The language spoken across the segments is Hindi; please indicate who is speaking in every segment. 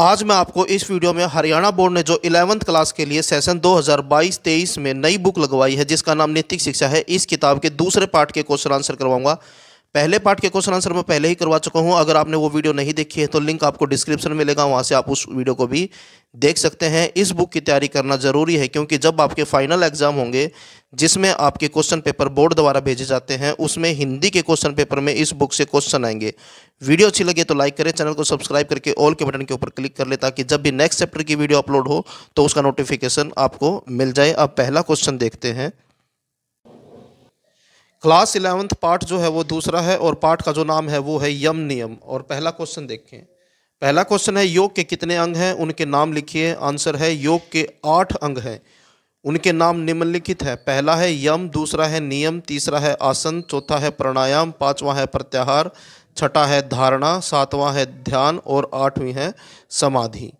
Speaker 1: आज मैं आपको इस वीडियो में हरियाणा बोर्ड ने जो इलेवंथ क्लास के लिए सेशन 2022-23 में नई बुक लगवाई है जिसका नाम नैतिक शिक्षा है इस किताब के दूसरे पार्ट के क्वेश्चन आंसर करवाऊंगा पहले पार्ट के क्वेश्चन आंसर मैं पहले ही करवा चुका हूं अगर आपने वो वीडियो नहीं देखी है तो लिंक आपको डिस्क्रिप्शन में मिलेगा वहां से आप उस वीडियो को भी देख सकते हैं इस बुक की तैयारी करना जरूरी है क्योंकि जब आपके फाइनल एग्जाम होंगे जिसमें आपके क्वेश्चन पेपर बोर्ड द्वारा भेजे जाते हैं उसमें हिंदी के क्वेश्चन पेपर में इस बुक से क्वेश्चन आएंगे वीडियो अच्छी लगे तो लाइक करें चैनल को सब्सक्राइब करके ऑल के बटन के ऊपर क्लिक कर ले ताकि जब भी नेक्स्ट चैप्टर की वीडियो अपलोड हो तो उसका नोटिफिकेशन आपको मिल जाए अब पहला क्वेश्चन देखते हैं क्लास इलेवंथ पार्ट जो है वो दूसरा है और पार्ट का जो नाम है वो है यम नियम और पहला क्वेश्चन देखें पहला क्वेश्चन है योग के कितने अंग हैं उनके नाम लिखिए आंसर है योग के आठ अंग हैं उनके नाम निम्नलिखित है पहला है यम दूसरा है नियम तीसरा है आसन चौथा है प्राणायाम पांचवा है प्रत्याहार छठा है धारणा सातवां है ध्यान और आठवीं है समाधि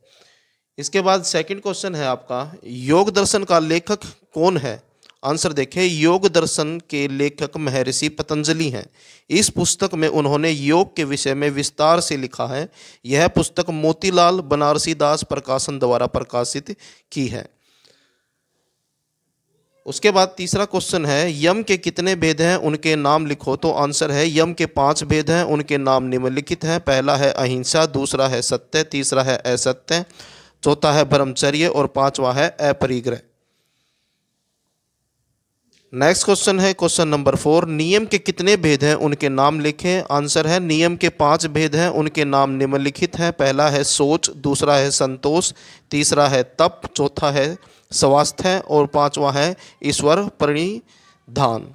Speaker 1: इसके बाद सेकंड क्वेश्चन है आपका योग दर्शन का लेखक कौन है आंसर देखें योग दर्शन के लेखक महर्षि पतंजलि हैं इस पुस्तक में उन्होंने योग के विषय में विस्तार से लिखा है यह पुस्तक मोतीलाल बनारसी दास प्रकाशन द्वारा प्रकाशित की है उसके बाद तीसरा क्वेश्चन है यम के कितने भेद हैं उनके नाम लिखो तो आंसर है यम के पांच भेद हैं उनके नाम निम्नलिखित हैं पहला है अहिंसा दूसरा है सत्य तीसरा है असत्य चौथा है ब्रह्मचर्य और पांचवा है अपरिग्रह नेक्स्ट क्वेश्चन है क्वेश्चन नंबर फोर नियम के कितने भेद हैं उनके नाम लिखें आंसर है नियम के पांच भेद हैं उनके नाम निम्नलिखित हैं पहला है सोच दूसरा है संतोष तीसरा है तप चौथा है स्वास्थ्य और पांचवा है ईश्वर परिधान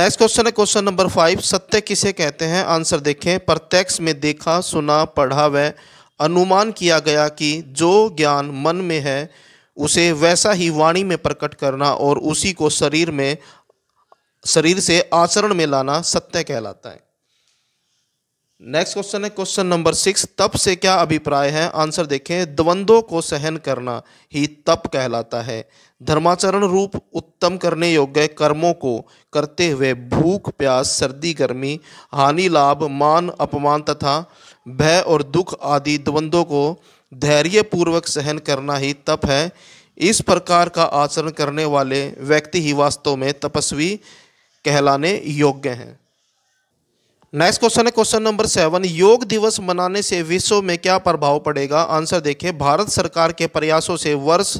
Speaker 1: नेक्स्ट क्वेश्चन है क्वेश्चन नंबर फाइव सत्य किसे कहते हैं आंसर देखें प्रत्यक्ष में देखा सुना पढ़ा व अनुमान किया गया कि जो ज्ञान मन में है उसे वैसा ही वाणी में प्रकट करना और उसी को शरीर में शरीर से आचरण में लाना सत्य कहलाता है नेक्स्ट क्वेश्चन है क्वेश्चन नंबर सिक्स तप से क्या अभिप्राय है आंसर देखें द्वंद्वों को सहन करना ही तप कहलाता है धर्माचरण रूप उत्तम करने योग्य कर्मों को करते हुए भूख प्यास सर्दी गर्मी हानि लाभ मान अपमान तथा भय और दुख आदि द्वंद्वों को धैर्यपूर्वक सहन करना ही तप है इस प्रकार का आचरण करने वाले व्यक्ति ही वास्तव में तपस्वी कहलाने योग्य हैं नेक्स्ट क्वेश्चन है क्वेश्चन नंबर सेवन योग दिवस मनाने से विश्व में क्या प्रभाव पड़ेगा आंसर देखें भारत सरकार के प्रयासों से वर्ष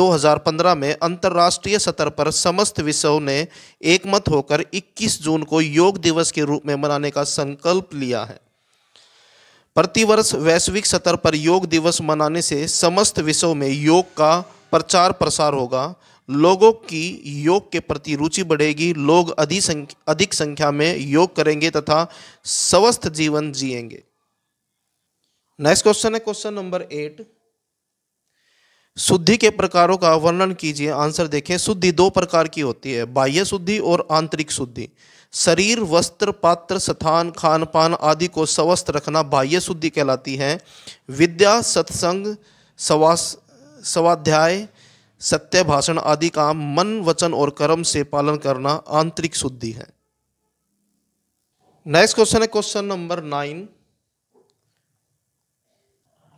Speaker 1: 2015 में अंतर्राष्ट्रीय स्तर पर समस्त विश्व ने एकमत होकर 21 जून को योग दिवस के रूप में मनाने का संकल्प लिया है प्रतिवर्ष वैश्विक स्तर पर योग दिवस मनाने से समस्त विश्व में योग का प्रचार प्रसार होगा लोगों की योग के प्रति रुचि बढ़ेगी लोग अधिक अधिक संख्या में योग करेंगे तथा स्वस्थ जीवन जिएंगे नेक्स्ट क्वेश्चन है क्वेश्चन नंबर एट शुद्धि के प्रकारों का वर्णन कीजिए आंसर देखें शुद्धि दो प्रकार की होती है बाह्य शुद्धि और आंतरिक शुद्धि शरीर वस्त्र पात्र स्थान खान पान आदि को स्वस्थ रखना बाह्य शुद्धि कहलाती है विद्या सत्संग सवास स्वाध्याय सत्य भाषण आदि का मन वचन और कर्म से पालन करना आंतरिक शुद्धि है नेक्स्ट क्वेश्चन है question number nine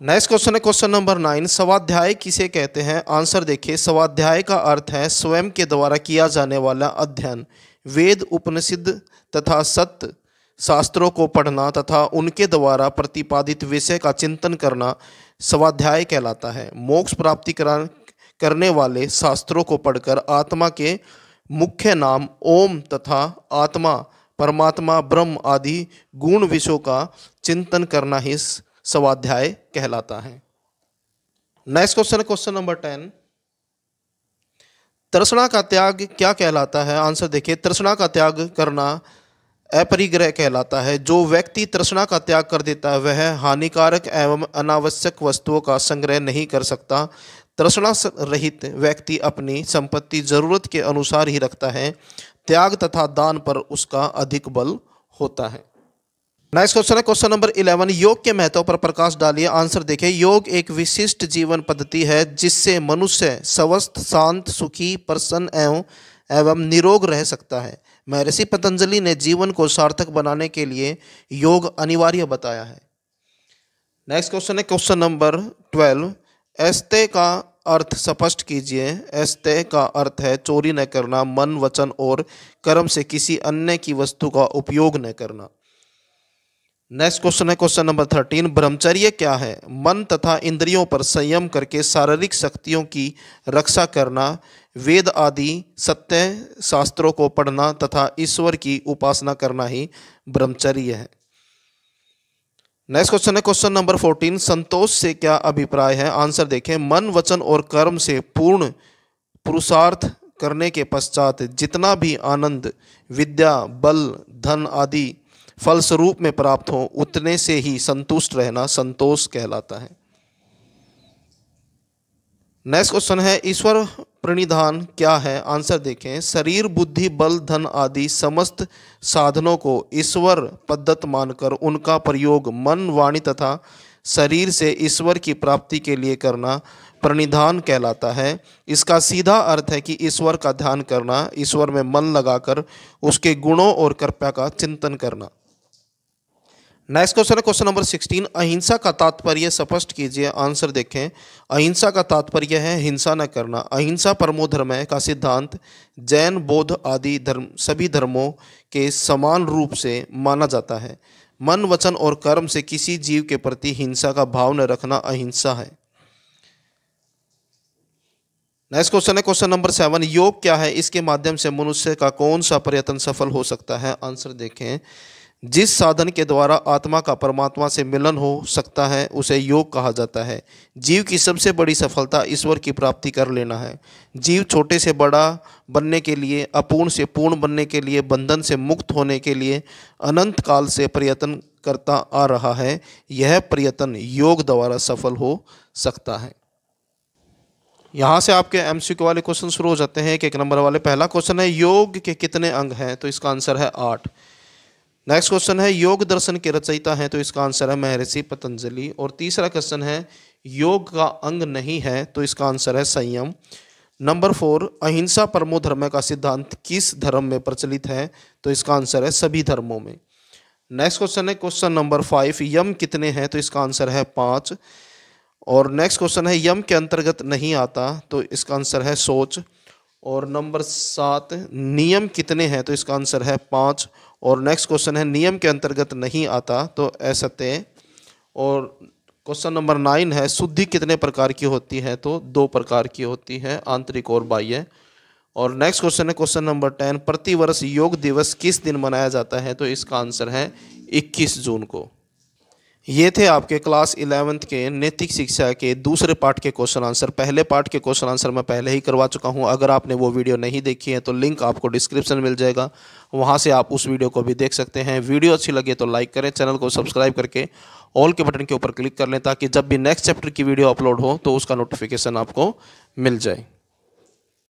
Speaker 1: next question है क्वेश्चन नंबर नाइन स्वाध्याय किसे कहते हैं आंसर देखिए स्वाध्याय का अर्थ है स्वयं के द्वारा किया जाने वाला अध्ययन वेद उपनिषद तथा सत्य शास्त्रों को पढ़ना तथा उनके द्वारा प्रतिपादित विषय का चिंतन करना स्वाध्याय कहलाता है मोक्ष प्राप्ति करने वाले शास्त्रों को पढ़कर आत्मा के मुख्य नाम ओम तथा आत्मा परमात्मा ब्रह्म आदि गुण विषयों का चिंतन करना ही स्वाध्याय कहलाता है नेक्स्ट क्वेश्चन है क्वेश्चन नंबर टेन तृष्णा का त्याग क्या कहलाता है आंसर देखिए तृष्णा का त्याग करना अपरिग्रह कहलाता है जो व्यक्ति तृष्णा का त्याग कर देता है वह हानिकारक एवं अनावश्यक वस्तुओं का संग्रह नहीं कर सकता तृष्णा रहित व्यक्ति अपनी संपत्ति जरूरत के अनुसार ही रखता है त्याग तथा दान पर उसका अधिक बल होता है नेक्स्ट क्वेश्चन है क्वेश्चन नंबर इलेवन योग के महत्व पर प्रकाश डालिए आंसर देखें योग एक विशिष्ट जीवन पद्धति है जिससे मनुष्य स्वस्थ शांत सुखी प्रसन्न एवं एवं निरोग रह सकता है महर्षि पतंजलि ने जीवन को सार्थक बनाने के लिए योग अनिवार्य बताया है नेक्स्ट क्वेश्चन है क्वेश्चन नंबर ट्वेल्व एस्ते का अर्थ स्पष्ट कीजिए एस्ते का अर्थ है चोरी न करना मन वचन और कर्म से किसी अन्य की वस्तु का उपयोग न करना नेक्स्ट क्वेश्चन है क्वेश्चन नंबर थर्टीन ब्रह्मचर्य क्या है मन तथा इंद्रियों पर संयम करके शारीरिक शक्तियों की रक्षा करना वेद आदि सत्य शास्त्रों को पढ़ना तथा ईश्वर की उपासना करना ही ब्रह्मचर्य है नेक्स्ट क्वेश्चन है क्वेश्चन नंबर फोर्टीन संतोष से क्या अभिप्राय है आंसर देखें मन वचन और कर्म से पूर्ण पुरुषार्थ करने के पश्चात जितना भी आनंद विद्या बल धन आदि फलस्वरूप में प्राप्त हो उतने से ही संतुष्ट रहना संतोष कहलाता है नेक्स्ट क्वेश्चन है ईश्वर प्रणिधान क्या है आंसर देखें शरीर बुद्धि बल धन आदि समस्त साधनों को ईश्वर पद्धत मानकर उनका प्रयोग मन वाणी तथा शरीर से ईश्वर की प्राप्ति के लिए करना प्रणिधान कहलाता है इसका सीधा अर्थ है कि ईश्वर का ध्यान करना ईश्वर में मन लगाकर उसके गुणों और कृपया का चिंतन करना नेक्स्ट क्वेश्चन है क्वेश्चन नंबर सिक्सटीन अहिंसा का तात्पर्य स्पष्ट कीजिए आंसर देखें अहिंसा का तात्पर्य है हिंसा न करना अहिंसा परमो धर्म है का सिद्धांत जैन बौद्ध आदि धर्म सभी धर्मों के समान रूप से माना जाता है मन वचन और कर्म से किसी जीव के प्रति हिंसा का भाव न रखना अहिंसा है नेक्स्ट क्वेश्चन है क्वेश्चन नंबर सेवन योग क्या है इसके माध्यम से मनुष्य का कौन सा प्रयत्न सफल हो सकता है आंसर देखें जिस साधन के द्वारा आत्मा का परमात्मा से मिलन हो सकता है उसे योग कहा जाता है जीव की सबसे बड़ी सफलता ईश्वर की प्राप्ति कर लेना है जीव छोटे से बड़ा बनने के लिए अपूर्ण से पूर्ण बनने के लिए बंधन से मुक्त होने के लिए अनंत काल से प्रयत्न करता आ रहा है यह प्रयत्न योग द्वारा सफल हो सकता है यहाँ से आपके एम वाले क्वेश्चन शुरू हो जाते हैं एक एक नंबर वाले पहला क्वेश्चन है योग के कितने अंग हैं तो इसका आंसर है आठ नेक्स्ट क्वेश्चन है योग दर्शन के रचयिता हैं तो इसका आंसर है महर्षि पतंजलि और तीसरा क्वेश्चन है योग का अंग नहीं है तो इसका आंसर है संयम नंबर फोर अहिंसा परमो धर्म का सिद्धांत किस धर्म में प्रचलित है तो इसका आंसर है सभी धर्मों में नेक्स्ट क्वेश्चन है क्वेश्चन नंबर फाइव यम कितने हैं तो इसका आंसर है पाँच और नेक्स्ट क्वेश्चन है यम के अंतर्गत नहीं आता तो इसका आंसर है सोच और नंबर सात नियम कितने हैं तो इसका आंसर है पाँच और नेक्स्ट क्वेश्चन है नियम के अंतर्गत नहीं आता तो असत्य और क्वेश्चन नंबर नाइन है शुद्धि कितने प्रकार की होती है तो दो प्रकार की होती है आंतरिक और बाह्य और नेक्स्ट क्वेश्चन है क्वेश्चन नंबर टेन प्रतिवर्ष योग दिवस किस दिन मनाया जाता है तो इसका आंसर है इक्कीस जून को ये थे आपके क्लास इलेवेंथ के नैतिक शिक्षा के दूसरे पार्ट के क्वेश्चन आंसर पहले पार्ट के क्वेश्चन आंसर मैं पहले ही करवा चुका हूँ अगर आपने वो वीडियो नहीं देखी है तो लिंक आपको डिस्क्रिप्शन मिल जाएगा वहाँ से आप उस वीडियो को भी देख सकते हैं वीडियो अच्छी लगे तो लाइक करें चैनल को सब्सक्राइब करके ऑल के बटन के ऊपर क्लिक कर लें ताकि जब भी नेक्स्ट चैप्टर की वीडियो अपलोड हो तो उसका नोटिफिकेशन आपको मिल जाए